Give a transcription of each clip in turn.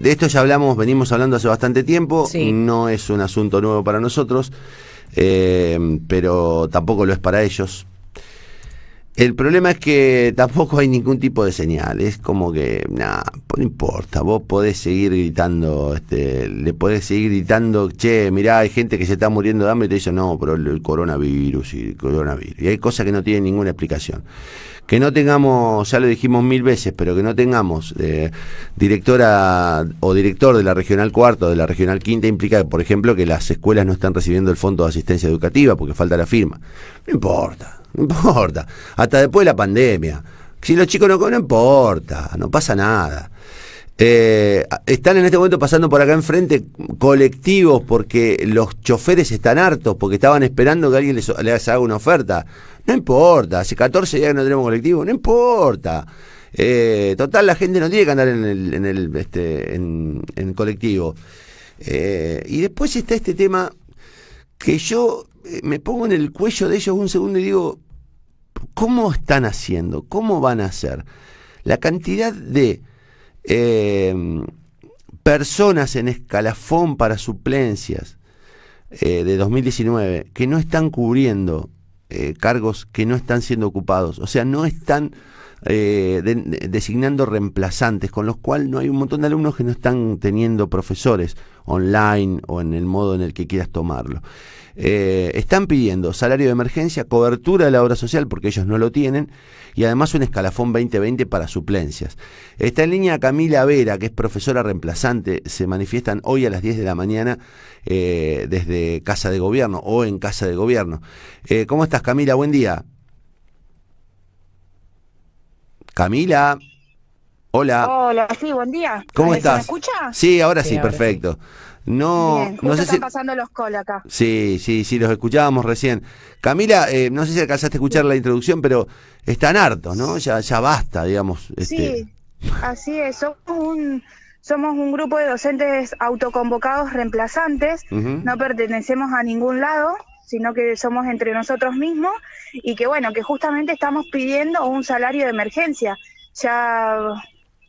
De esto ya hablamos, venimos hablando hace bastante tiempo, no es un asunto nuevo para nosotros, eh, pero tampoco lo es para ellos. El problema es que tampoco hay ningún tipo de señal, es como que, nada, no importa, vos podés seguir gritando, este, le podés seguir gritando, che, mirá, hay gente que se está muriendo de hambre y te dicen, no, pero el coronavirus y el coronavirus. Y hay cosas que no tienen ninguna explicación que no tengamos, ya lo dijimos mil veces, pero que no tengamos eh, directora o director de la regional cuarta o de la regional quinta implica, por ejemplo, que las escuelas no están recibiendo el fondo de asistencia educativa porque falta la firma. No importa, no importa. Hasta después de la pandemia. Si los chicos no, no importa, no pasa nada. Eh, están en este momento pasando por acá enfrente colectivos porque los choferes están hartos, porque estaban esperando que alguien les, haga una oferta. No importa, hace 14 días que no tenemos colectivo, no importa. Eh, total, la gente no tiene que andar en el, este, colectivo. Eh, y después está este tema que yo me pongo en el cuello de ellos un segundo y digo, ¿cómo están haciendo? ¿Cómo van a hacer? La cantidad de eh, personas en escalafón para suplencias eh, de 2019 que no están cubriendo eh, cargos que no están siendo ocupados, o sea, no están eh, designando reemplazantes, con los cuales no hay un montón de alumnos que no están teniendo profesores online o en el modo en el que quieras tomarlo. Eh, están pidiendo salario de emergencia, cobertura de la obra social, porque ellos no lo tienen, y además un escalafón 2020 para suplencias. Está en línea Camila Vera, que es profesora reemplazante, se manifiestan hoy a las 10 de la mañana eh, desde Casa de Gobierno o en Casa de Gobierno. ¿Cómo estás, Camila? Buen día. Camila. Hola. Hola, sí, buen día. ¿Cómo estás? ¿Me escucha? Sí, ahora sí, perfecto. No, no sé están pasando los col acá. Sí, sí, sí, los escuchábamos recién. Camila, eh, no sé si alcanzaste a escuchar la introducción, pero están hartos, ¿no? Ya, ya basta, digamos. Este. Sí, así es. Somos un, grupo de docentes autoconvocados reemplazantes, no pertenecemos a ningún lado sino que somos entre nosotros mismos y que bueno, que justamente estamos pidiendo un salario de emergencia. Ya,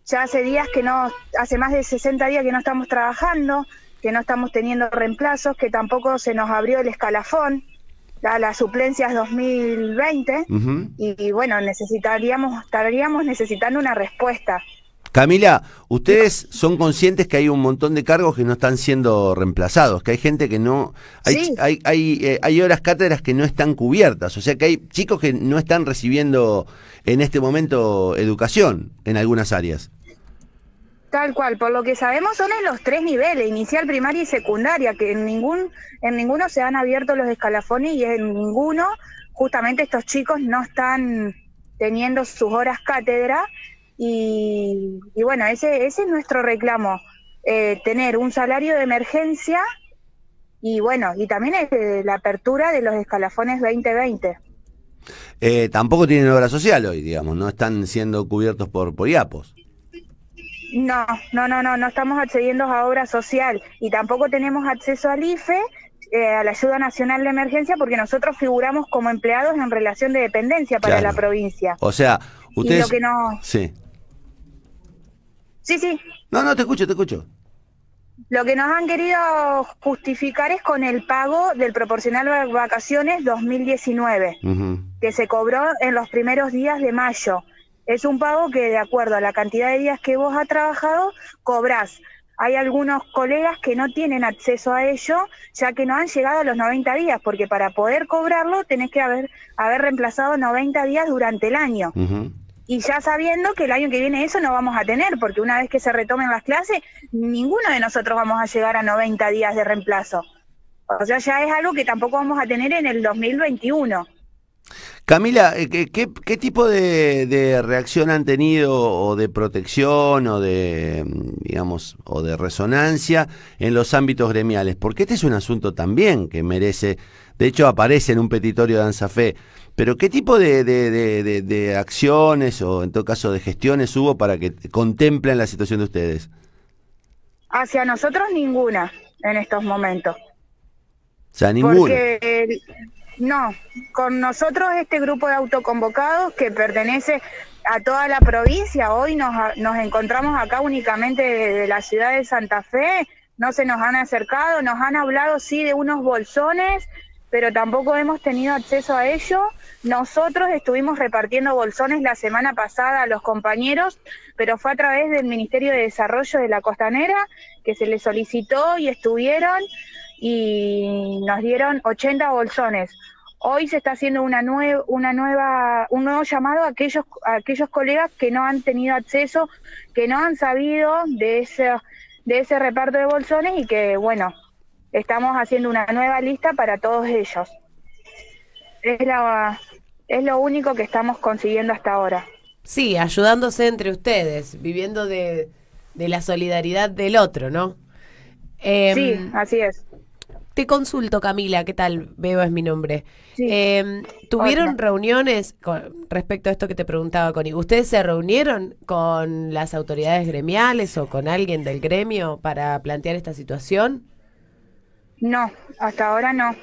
ya hace días que no, hace más de 60 días que no estamos trabajando, que no estamos teniendo reemplazos, que tampoco se nos abrió el escalafón, la, las suplencias 2020, y, bueno, necesitaríamos, estaríamos necesitando una respuesta. Camila, ustedes son conscientes que hay un montón de cargos que no están siendo reemplazados, que hay gente que no... Hay, hay, eh, hay, horas cátedras que no están cubiertas, o sea que hay chicos que no están recibiendo en este momento educación en algunas áreas. Tal cual, por lo que sabemos son en los tres niveles, inicial, primaria y secundaria, que en, ningún, en ninguno se han abierto los escalafones y en ninguno justamente estos chicos no están teniendo sus horas cátedra y y bueno, ese, ese es nuestro reclamo, eh, tener un salario de emergencia y bueno, y también es la apertura de los escalafones 2020. Eh, tampoco tienen obra social hoy, digamos, no están siendo cubiertos por, IAPOS. No, no, no, no, no estamos accediendo a obra social y tampoco tenemos acceso al IFE, eh, a la Ayuda Nacional de Emergencia, porque nosotros figuramos como empleados en relación de dependencia para la provincia. O sea, ustedes... Sí. Sí, sí. No, no, te escucho, te escucho. Lo que nos han querido justificar es con el pago del proporcional vacaciones 2019, que se cobró en los primeros días de mayo. Es un pago que, de acuerdo a la cantidad de días que vos has trabajado, cobrás. Hay algunos colegas que no tienen acceso a ello, ya que no han llegado a los 90 días, porque para poder cobrarlo tenés que haber, haber reemplazado 90 días durante el año y ya sabiendo que el año que viene eso no vamos a tener, porque una vez que se retomen las clases, ninguno de nosotros vamos a llegar a 90 días de reemplazo. O sea, ya es algo que tampoco vamos a tener en el 2021. Camila, eh, ¿qué, tipo de, reacción han tenido o de protección o de, mm, digamos, o de resonancia en los ámbitos gremiales? Porque este es un asunto también que merece, de hecho aparece en un petitorio de ANSAFE, pero ¿qué tipo de, acciones o en todo caso de gestiones hubo para que contemplen la situación de ustedes? Hacia nosotros ninguna en estos momentos. O sea, ninguna. Porque, eh, no, con nosotros este grupo de autoconvocados que pertenece a toda la provincia, hoy nos, nos encontramos acá únicamente de la ciudad de Santa Fe, no se nos han acercado, nos han hablado sí de unos bolsones pero tampoco hemos tenido acceso a ello. Nosotros estuvimos repartiendo bolsones la semana pasada a los compañeros, pero fue a través del Ministerio de Desarrollo de la Costanera que se les solicitó y estuvieron y nos dieron 80 bolsones. Hoy se está haciendo una, nueva, una nueva, un nuevo llamado a aquellos, aquellos colegas que no han tenido acceso, que no han sabido de ese, de ese reparto de bolsones y que, bueno, Estamos haciendo una nueva lista para todos ellos. Es, la, es lo único que estamos consiguiendo hasta ahora. Sí, ayudándose entre ustedes, viviendo de, de la solidaridad del otro, ¿no? Em, sí, así es. Te consulto, Camila, ¿qué tal? veo es mi nombre. Em, ¿Tuvieron reuniones con, respecto a esto que te preguntaba, Connie? ¿Ustedes se reunieron con las autoridades gremiales o con alguien del gremio para plantear esta situación? No, hasta ahora no.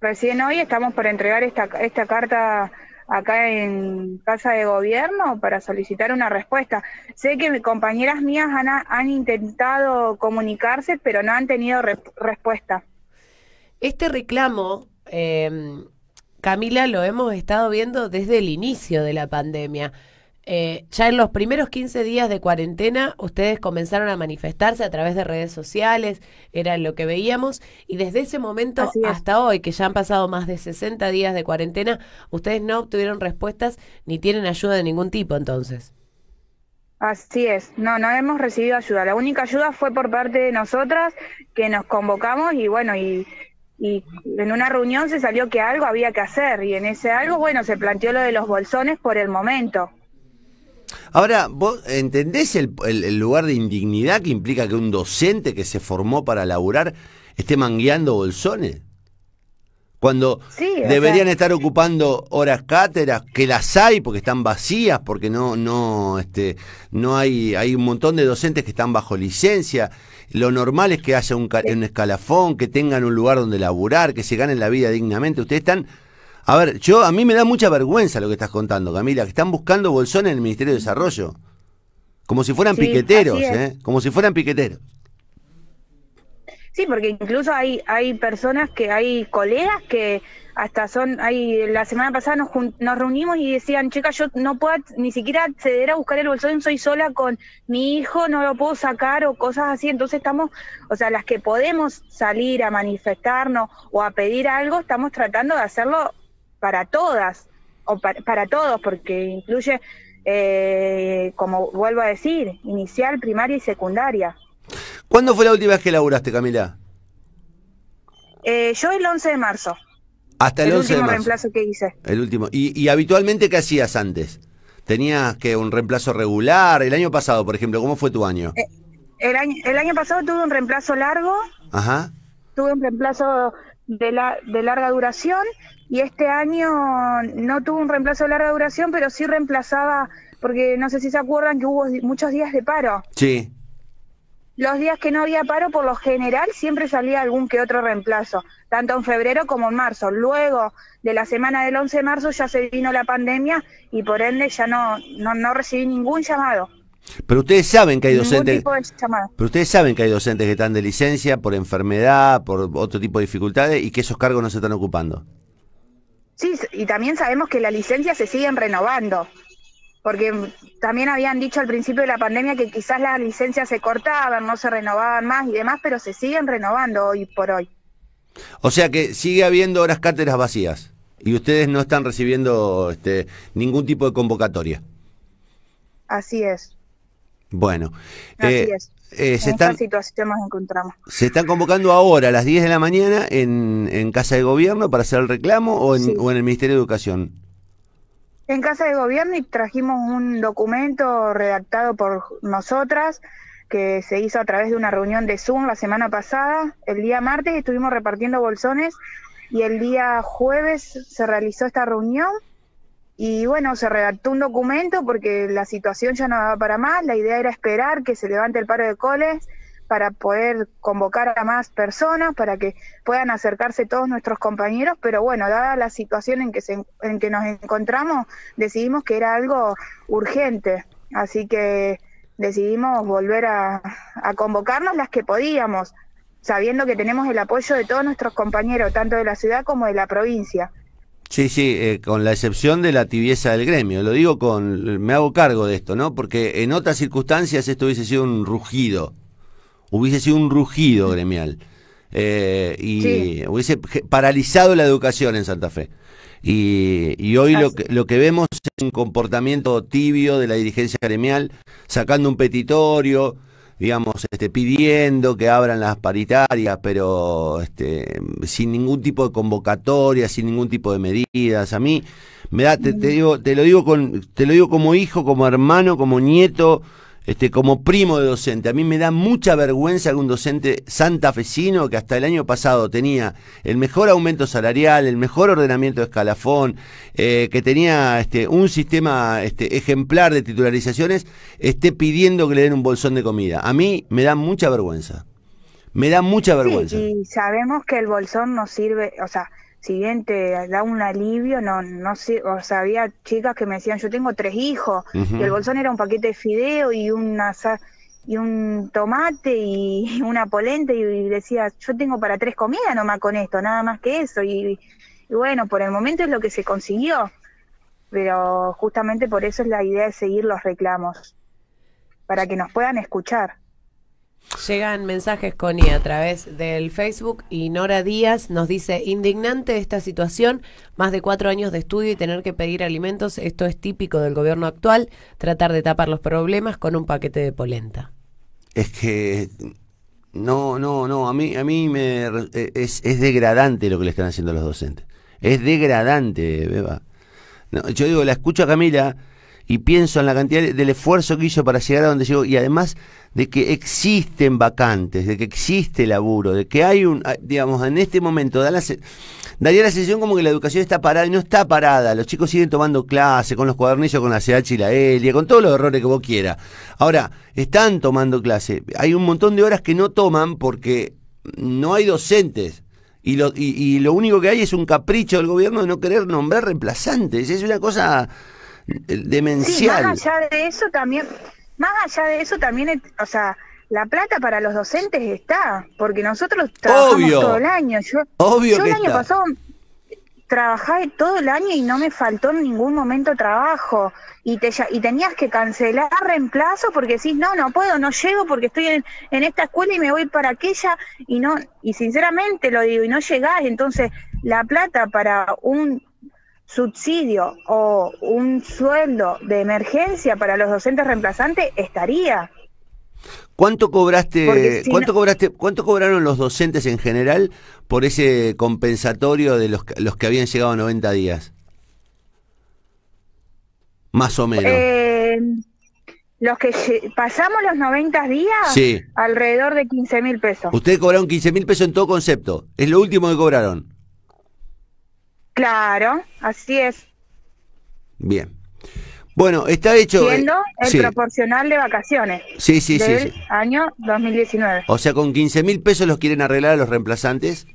Recién hoy estamos por entregar esta, carta acá en Casa de Gobierno para solicitar una respuesta. Sé que mis compañeras mías han, han intentado comunicarse, pero no han tenido respuesta. Este reclamo, em, Camila, lo hemos estado viendo desde el inicio de la pandemia. Eh, ya en los primeros 15 días de cuarentena ustedes comenzaron a manifestarse a través de redes sociales, era lo que veíamos, y desde ese momento hasta hoy, que ya han pasado más de 60 días de cuarentena, ustedes no obtuvieron respuestas ni tienen ayuda de ningún tipo entonces. Así es, no, no hemos recibido ayuda. La única ayuda fue por parte de nosotras que nos convocamos y bueno, y en una reunión se salió que algo había que hacer y en ese algo, bueno, se planteó lo de los bolsones por el momento. Ahora, ¿vos entendés el, lugar de indignidad que implica que un docente que se formó para laburar esté mangueando bolsones? Cuando deberían estar ocupando horas cátedras, que las hay porque están vacías, porque no, no, este, no hay, hay un montón de docentes que están bajo licencia. Lo normal es que haya un, un escalafón, que tengan un lugar donde laburar, que se ganen la vida dignamente. Ustedes están a ver, yo a mí me da mucha vergüenza lo que estás contando, Camila, que están buscando bolsón en el Ministerio de Desarrollo. Como si fueran piqueteros, ¿eh? Como si fueran piqueteros. Sí, porque incluso hay, hay personas que, hay colegas que hasta son, hay, la semana pasada nos, nos reunimos y decían, chica, yo no puedo ni siquiera acceder a buscar el bolsón, soy sola con mi hijo, no lo puedo sacar o cosas así. Entonces estamos, o sea, las que podemos salir a manifestarnos o a pedir algo, estamos tratando de hacerlo para todas o para, todos, porque incluye, eh, como vuelvo a decir, inicial, primaria y secundaria. ¿Cuándo fue la última vez que laburaste, Camila? Eh, yo el 11 de marzo. Hasta el, 11 de marzo. El último reemplazo que hice. El último. ¿Y, habitualmente qué hacías antes? ¿Tenías que un reemplazo regular? El año pasado, por ejemplo, ¿cómo fue tu año? Eh, el, año el año pasado tuve un reemplazo largo. Ajá. Tuve un reemplazo de, la, de larga duración y este año no tuvo un reemplazo de larga duración, pero sí reemplazaba, porque no sé si se acuerdan que hubo muchos días de paro. Sí. Los días que no había paro, por lo general, siempre salía algún que otro reemplazo, tanto en febrero como en marzo. Luego de la semana del 11 de marzo ya se vino la pandemia y por ende ya no, no, recibí ningún llamado. Pero ustedes saben que hay docentes. Pero ustedes saben que hay docentes que están de licencia por enfermedad, por otro tipo de dificultades y que esos cargos no se están ocupando. Sí, y también sabemos que las licencias se siguen renovando, porque también habían dicho al principio de la pandemia que quizás las licencias se cortaban, no se renovaban más y demás, pero se siguen renovando hoy por hoy. O sea que sigue habiendo horas cátedras vacías y ustedes no están recibiendo este, ningún tipo de convocatoria. Así es. Bueno, Así eh, es. Eh, se están, situación nos encontramos. ¿Se están convocando ahora a las 10 de la mañana en, Casa de Gobierno para hacer el reclamo o en, o en el Ministerio de Educación? En Casa de Gobierno y trajimos un documento redactado por nosotras que se hizo a través de una reunión de Zoom la semana pasada. El día martes estuvimos repartiendo bolsones y el día jueves se realizó esta reunión y bueno, se redactó un documento porque la situación ya no daba para más, la idea era esperar que se levante el paro de coles para poder convocar a más personas, para que puedan acercarse todos nuestros compañeros, pero bueno, dada la situación en que, en que nos encontramos, decidimos que era algo urgente, así que decidimos volver a convocarnos las que podíamos, sabiendo que tenemos el apoyo de todos nuestros compañeros, tanto de la ciudad como de la provincia. Sí, sí, eh, con la excepción de la tibieza del gremio. Lo digo con. Me hago cargo de esto, ¿no? Porque en otras circunstancias esto hubiese sido un rugido. Hubiese sido un rugido gremial. Eh, y hubiese paralizado la educación en Santa Fe. Y, hoy lo que, lo que vemos es un comportamiento tibio de la dirigencia gremial, sacando un petitorio, digamos, este, pidiendo que abran las paritarias, pero este, sin ningún tipo de convocatoria, sin ningún tipo de medidas. A mí me da, te, mm. digo, te lo digo con, te lo digo como hijo, como hermano, como nieto este, como primo de docente. A mí me da mucha vergüenza que un docente santafesino que hasta el año pasado tenía el mejor aumento salarial, el mejor ordenamiento de escalafón, eh, que tenía este, un sistema este, ejemplar de titularizaciones, esté pidiendo que le den un bolsón de comida. A mí me da mucha vergüenza. Me da mucha vergüenza. y sabemos que el bolsón no sirve, o sea, siguiente, da un alivio, no, no sé, o sea, había chicas que me decían, yo tengo tres hijos, y el bolsón era un paquete de fideo y una y un tomate y una polenta, y, decía, yo tengo para tres comidas nomás con esto, nada más que eso, y bueno, por el momento es lo que se consiguió, pero justamente por eso es la idea de seguir los reclamos, para que nos puedan escuchar. Llegan mensajes, Connie, a través del Facebook y Nora Díaz nos dice, indignante esta situación, más de cuatro años de estudio y tener que pedir alimentos, esto es típico del gobierno actual, tratar de tapar los problemas con un paquete de polenta. Es que no, no, no, a mí, a mí me, e, es, es degradante lo que le están haciendo a los docentes. Es degradante, Beba. yo digo, la escucho a Camila y pienso en la cantidad del esfuerzo que hizo para llegar a donde llegó y además de que existen vacantes, de que existe laburo, de que hay un, ah, digamos, en este momento daría la sensación como que la educación está parada y no está parada, los chicos siguen tomando clase con los cuadernillos, con la CH y la ELIA, con todos los errores que vos quieras. Ahora, están tomando clase, hay un montón de horas que no toman porque no hay docentes. Y lo, y, y lo único que hay es un capricho del gobierno de no querer nombrar reemplazantes. Es una cosa eh, demencial. más allá de eso también, más allá de eso también, o sea, la plata para los docentes está, porque nosotros trabajamos todo el año. Yo, el año pasado trabajé todo el año y no me faltó en ningún momento trabajo y te y tenías que cancelar reemplazo porque decís no no puedo no llego porque estoy en, esta escuela y me voy para aquella y no y sinceramente lo digo y no llegás entonces la plata para un subsidio o un sueldo de emergencia para los docentes reemplazantes estaría. ¿Cuánto cobraste, cuánto cobraste, cuánto cobraron los docentes en general por ese compensatorio de los, los que habían llegado a 90 días? Más o menos. Eh, los que pasamos los 90 días, sí. alrededor de 15 mil pesos. Ustedes cobraron 15 mil pesos en todo concepto. Es lo último que cobraron. Claro, así es. Bien. Bueno, está hecho. Eh, el proporcional de vacaciones. Sí, sí, sí, Año 2019. O sea, con 15 mil pesos los quieren arreglar a los reemplazantes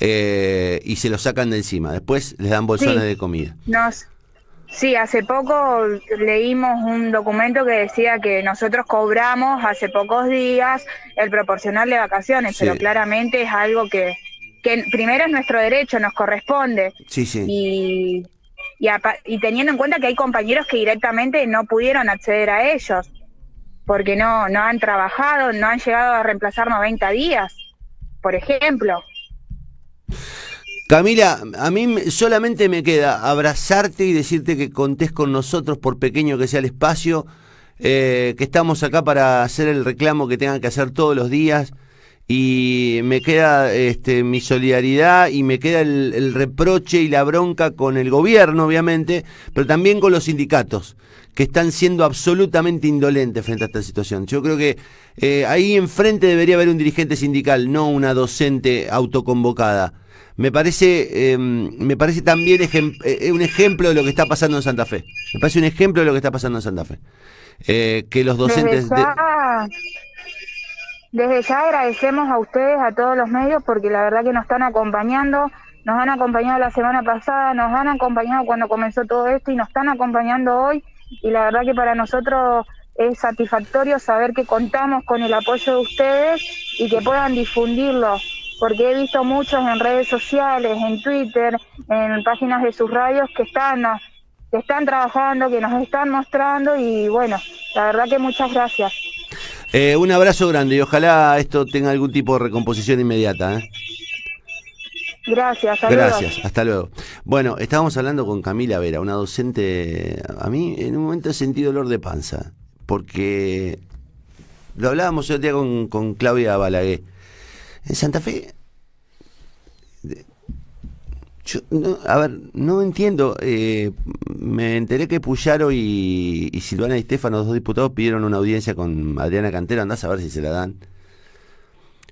eh, y se los sacan de encima. Después les dan bolsones de comida. Nos, sí, hace poco leímos un documento que decía que nosotros cobramos hace pocos días el proporcional de vacaciones, pero claramente es algo que que primero es nuestro derecho, nos corresponde. Y, y, teniendo en cuenta que hay compañeros que directamente no pudieron acceder a ellos, porque no, no han trabajado, no han llegado a reemplazar 90 días, por ejemplo. Camila, a mí solamente me queda abrazarte y decirte que contés con nosotros, por pequeño que sea el espacio, eh, que estamos acá para hacer el reclamo que tengan que hacer todos los días y me queda este, mi solidaridad y me queda el, reproche y la bronca con el gobierno, obviamente, pero también con los sindicatos, que están siendo absolutamente indolentes frente a esta situación. Yo creo que eh, ahí enfrente debería haber un dirigente sindical, no una docente autoconvocada. Me parece, em, me parece también eh, un ejemplo de lo que está pasando en Santa Fe. Me parece un ejemplo de lo que está pasando en Santa Fe. Eh, que los docentes... De desde ya agradecemos a ustedes, a todos los medios, porque la verdad que nos están acompañando, nos han acompañado la semana pasada, nos han acompañado cuando comenzó todo esto y nos están acompañando hoy. Y la verdad que para nosotros es satisfactorio saber que contamos con el apoyo de ustedes y que puedan difundirlo, porque he visto muchos en redes sociales, en Twitter, en páginas de sus radios que están, que están trabajando, que nos están mostrando y bueno, la verdad que muchas gracias. Eh, un abrazo grande y ojalá esto tenga algún tipo de recomposición inmediata. ¿eh? Gracias, hasta Gracias, hasta luego. Bueno, estábamos hablando con Camila Vera, una docente. A mí en un momento sentí dolor de panza, porque lo hablábamos el otro día con, con Claudia Balaguer. En Santa Fe no, a ver, no entiendo. Eh, me enteré que Puyaro y, Silvana y Estefano, dos diputados, pidieron una audiencia con Adriana Cantero, Andás a ver si se la dan.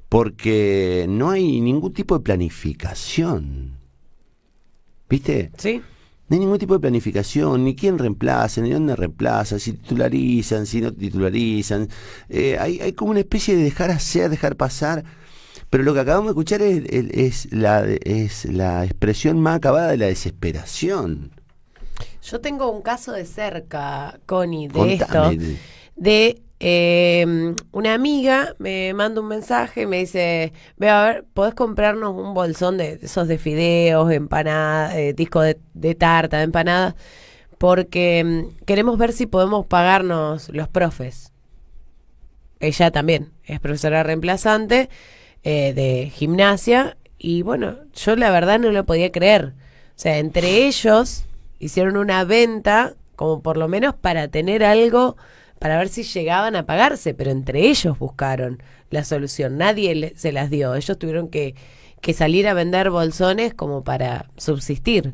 Porque no hay ningún tipo de planificación. ¿Viste? Sí. No hay ningún tipo de planificación, ni quién reemplaza, ni dónde reemplaza, si titularizan, si no titularizan. Eh, hay, hay como una especie de dejar hacer, dejar pasar pero lo que acabamos de escuchar es, la, expresión más acabada de la desesperación. Yo tengo un caso de cerca, Connie, de esto. De em, una amiga me manda un mensaje, me dice, ve a ver, ¿podés comprarnos un bolsón de esos de fideos, empanadas, disco de, tarta, de empanadas? Porque em, queremos ver si podemos pagarnos los profes. Ella también es profesora reemplazante. Eh, de gimnasia. Y bueno, yo la verdad no lo podía creer. O sea, entre ellos hicieron una venta, como por lo menos para tener algo, para ver si llegaban a pagarse, pero entre ellos buscaron la solución. Nadie se las dio. Ellos tuvieron que, que salir a vender bolsones como para subsistir.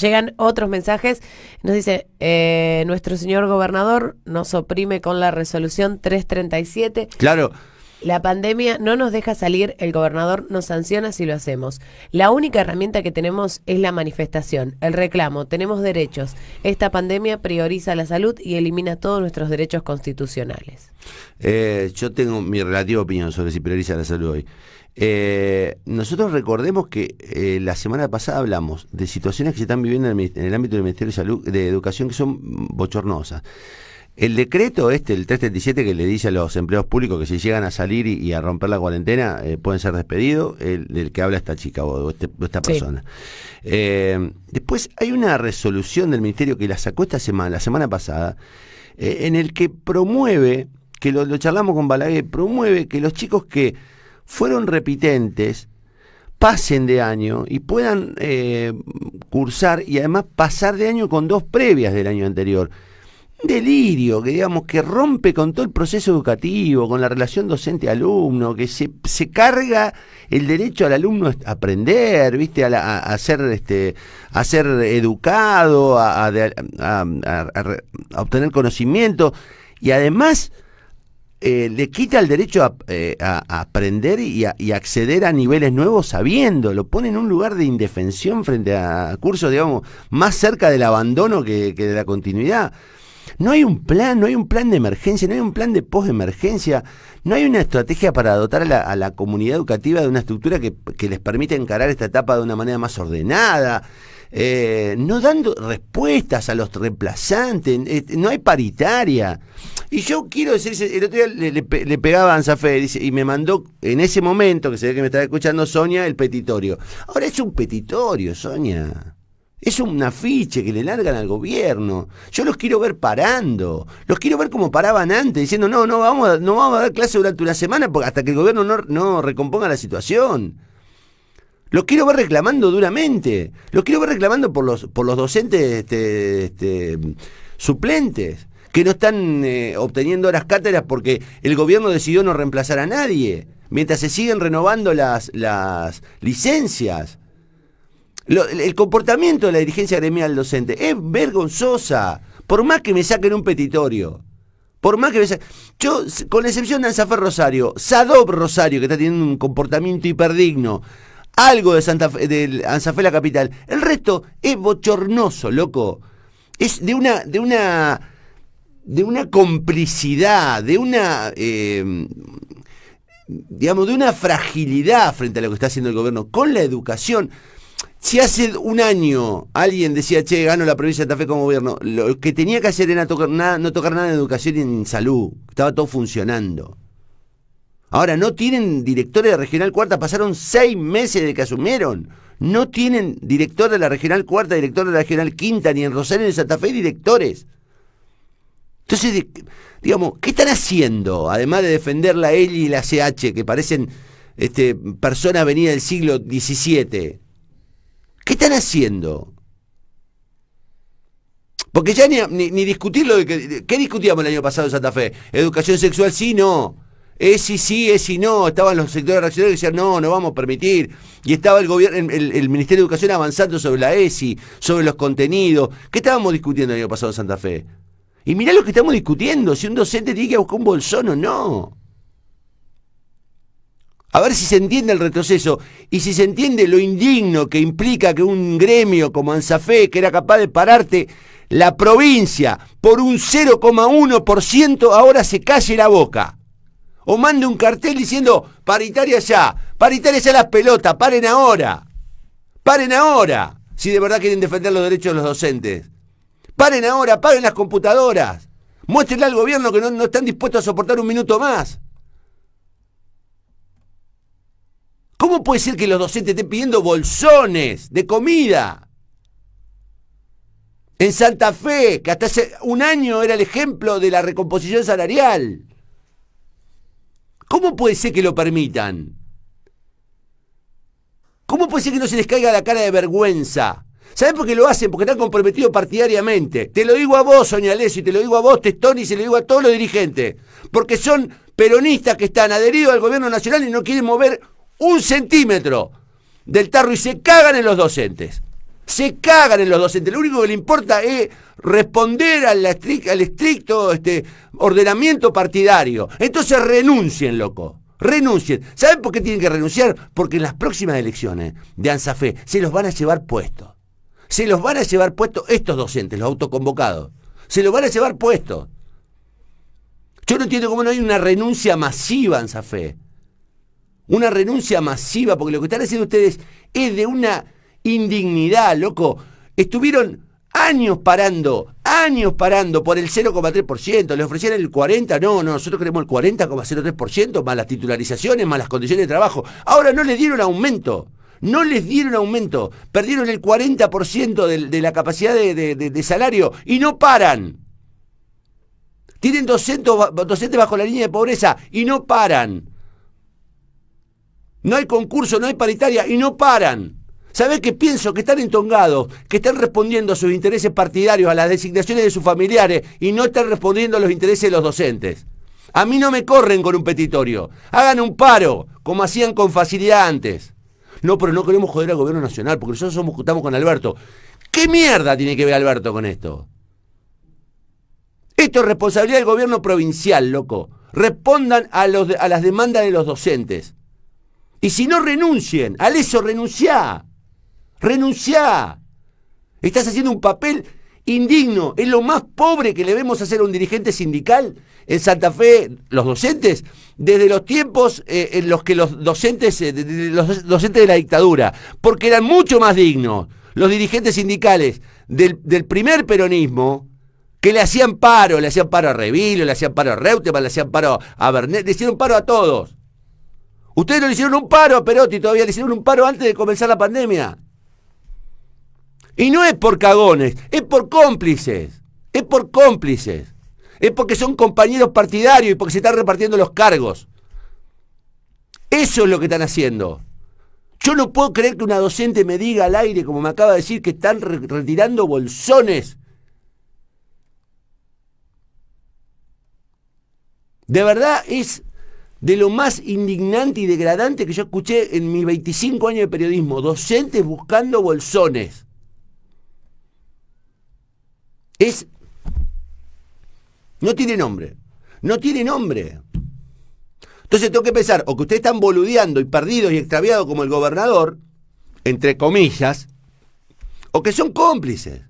Llegan otros mensajes. Nos dice, eh, nuestro señor gobernador nos oprime con la resolución 337. Claro, la pandemia no nos deja salir, el gobernador nos sanciona si lo hacemos. La única herramienta que tenemos es la manifestación, el reclamo, tenemos derechos. Esta pandemia prioriza la salud y elimina todos nuestros derechos constitucionales. Eh, yo tengo mi relativa opinión sobre si prioriza la salud hoy. Eh, nosotros recordemos que eh, la semana pasada hablamos de situaciones que se están viviendo en el, ámbito del Ministerio de Salud, de Educación, que son bochornosas. El decreto este, el 337, que le dice a los empleados públicos que si llegan a salir y, a romper la cuarentena eh, pueden ser despedidos, el, del que habla esta chica o, este, esta persona. Eh, después hay una resolución del ministerio que la sacó esta semana, la semana pasada, eh, en el que promueve, que lo, charlamos con Balaguer, promueve que los chicos que fueron repitentes, pasen de año y puedan cursar y además pasar de año con dos previas del año anterior delirio que digamos que rompe con todo el proceso educativo, con la relación docente-alumno, que se, carga el derecho al alumno a aprender, viste, a, ser este, a ser educado, a, obtener conocimiento y además eh, le quita el derecho a, eh, aprender y, acceder a niveles nuevos sabiendo, lo pone en un lugar de indefensión frente a cursos, digamos, más cerca del abandono que de la continuidad. No hay un plan, no hay un plan de emergencia, no hay un plan de post-emergencia, no hay una estrategia para dotar a la, comunidad educativa de una estructura que, les permita encarar esta etapa de una manera más ordenada. Eh, no dando respuestas a los reemplazantes, eh, no hay paritaria. Y yo quiero decir, el otro día le, pegaba a y me mandó en ese momento, que se ve que me estaba escuchando Sonia, el petitorio. Ahora es un petitorio, Sonia. Es un afiche que le largan al gobierno. Yo los quiero ver parando. Los quiero ver como paraban antes, diciendo, no, no vamos a, no vamos a dar clase durante una semana hasta que el gobierno no, recomponga la situación. Los quiero ver reclamando duramente. Los quiero ver reclamando por los, por los docentes este, este, suplentes, que no están eh, obteniendo las cátedras porque el gobierno decidió no reemplazar a nadie, mientras se siguen renovando las, las licencias el comportamiento de la dirigencia gremial docente es vergonzosa. Por más que me saquen un petitorio. Por más que me saquen... Yo, con la excepción de Anzafer Rosario, Sadob Rosario, que está teniendo un comportamiento hiperdigno, algo de Santa Fe, de la capital. El resto es bochornoso, loco. Es de una, de una, de una complicidad, de una, em, digamos, de una fragilidad frente a lo que está haciendo el gobierno con la educación. Si hace un año alguien decía, che, gano la provincia de Santa Fe como gobierno, lo que tenía que hacer era no tocar nada en educación y en salud. Estaba todo funcionando. Ahora, no tienen directores de Regional Cuarta, pasaron seis meses de que asumieron. No tienen director de la Regional Cuarta, director de la Regional Quinta, ni en Rosario ni en Santa Fe directores. Entonces, digamos, ¿qué están haciendo? Además de defender la ELI y la CH, que parecen este, personas venidas del siglo XVII. ¿Qué están haciendo? Porque ya ni, ni, discutir lo de que. ¿Qué discutíamos el año pasado en Santa Fe? Educación sexual sí, no. Es eh, sí, sí, es eh, sí, no. Estaban los sectores reaccionarios que decían, no, no vamos a permitir. Y estaba el gobierno, el, el, Ministerio de Educación avanzando sobre la ESI, sobre los contenidos. ¿Qué estábamos discutiendo el año pasado en Santa Fe? Y mirá lo que estamos discutiendo, si un docente tiene que buscar un bolsón o no. A ver si se entiende el retroceso y si se entiende lo indigno que implica que un gremio como ANSAFE, que era capaz de pararte la provincia por un 0,1%, ahora se calle la boca. O mande un cartel diciendo, paritaria ya, paritaria ya las pelotas, paren ahora. Paren ahora, si de verdad quieren defender los derechos de los docentes. Paren ahora, paren las computadoras. Muéstrenle al gobierno que no, no están dispuestos a soportar un minuto más. ¿Cómo puede ser que los docentes estén pidiendo bolsones de comida? En Santa Fe, que hasta hace un año era el ejemplo de la recomposición salarial. ¿Cómo puede ser que lo permitan? ¿Cómo puede ser que no se les caiga la cara de vergüenza? ¿Saben por qué lo hacen? Porque están comprometidos partidariamente. Te lo digo a vos, Soñales, y te lo digo a vos, Testoni, y se lo digo a todos los dirigentes. Porque son peronistas que están adheridos al gobierno nacional y no quieren mover un centímetro del tarro y se cagan en los docentes. Se cagan en los docentes. Lo único que le importa es responder al, estricto, este, ordenamiento partidario. Entonces renuncien, loco. Renuncien. ¿Saben por qué tienen que renunciar? Porque en las próximas elecciones de ANSAFE se los van a llevar puestos. Se los van a llevar puestos estos docentes, los autoconvocados. Se los van a llevar puestos. Yo no entiendo cómo no hay una renuncia masiva en ANSAFE una renuncia masiva, porque lo que están haciendo ustedes es de una indignidad, loco. Estuvieron años parando, años parando por el 0,3%, le ofrecieron el 40%, no, no, nosotros queremos el 40,03%, más las titularizaciones, malas condiciones de trabajo. Ahora no les dieron aumento. No les dieron aumento, perdieron el 40% de, la capacidad de, salario y no paran. Tienen 200 docentes bajo la línea de pobreza y no paran. No hay concurso, no hay paritaria y no paran. ¿Sabés qué pienso? Que están entongados, que están respondiendo a sus intereses partidarios, a las designaciones de sus familiares y no están respondiendo a los intereses de los docentes. A mí no me corren con un petitorio. Hagan un paro, como hacían con facilidad antes. No, pero no queremos joder al gobierno nacional, porque nosotros somos, estamos con Alberto. ¿Qué mierda tiene que ver Alberto con esto? Esto es responsabilidad del gobierno provincial, loco. Respondan a, los, a las demandas de los docentes. Y si no renuncien, al eso renunciá. Renunciá. Estás haciendo un papel indigno. Es lo más pobre que le vemos hacer a un dirigente sindical en Santa Fe, los docentes, desde los tiempos eh, en los que los docentes, eh, los docentes de la dictadura, porque eran mucho más dignos los dirigentes sindicales del, del primer peronismo, que le hacían paro, le hacían paro a Revilo, le hacían paro a Reutemann, le hacían paro a Bernet, le hicieron paro a todos. Ustedes no le hicieron un paro a Perotti todavía, le hicieron un paro antes de comenzar la pandemia. Y no es por cagones, es por cómplices. Es por cómplices. Es porque son compañeros partidarios y porque se están repartiendo los cargos. Eso es lo que están haciendo. Yo no puedo creer que una docente me diga al aire, como me acaba de decir, que están retirando bolsones. De verdad es de lo más indignante y degradante que yo escuché en mis 25 años de periodismo, docentes buscando bolsones. Es... No tiene nombre. No tiene nombre. Entonces tengo que pensar, o que ustedes están boludeando y perdidos y extraviados como el gobernador, entre comillas, o que son cómplices.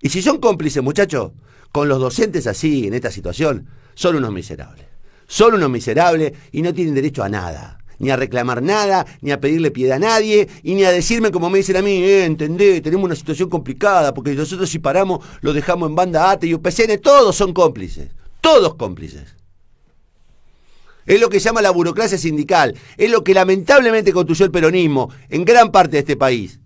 Y si son cómplices, muchachos, con los docentes así, en esta situación, son unos miserables son unos miserables y no tienen derecho a nada ni a reclamar nada, ni a pedirle piedad a nadie, y ni a decirme como me dicen a mí, eh, entendé, tenemos una situación complicada, porque nosotros si paramos, lo dejamos en banda ATE y UPCN, todos son cómplices, todos cómplices. Es lo que llama la burocracia sindical, es lo que lamentablemente construyó el peronismo en gran parte de este país.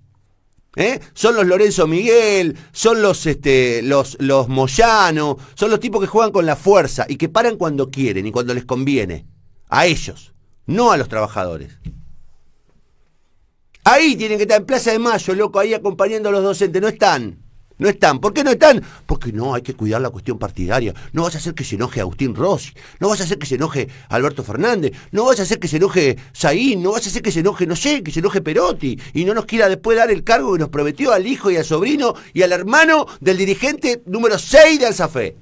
¿Eh? Son los Lorenzo Miguel, son los, este, los, los Moyano, son los tipos que juegan con la fuerza y que paran cuando quieren y cuando les conviene. A ellos, no a los trabajadores. Ahí tienen que estar en Plaza de Mayo, loco, ahí acompañando a los docentes, no están. No están. ¿Por qué no están? Porque no, hay que cuidar la cuestión partidaria. No vas a hacer que se enoje Agustín Rossi. No vas a hacer que se enoje Alberto Fernández. No vas a hacer que se enoje Saín. No vas a hacer que se enoje, no sé, que se enoje Perotti. Y no nos quiera después dar el cargo que nos prometió al hijo y al sobrino y al hermano del dirigente número 6 de Alzafé.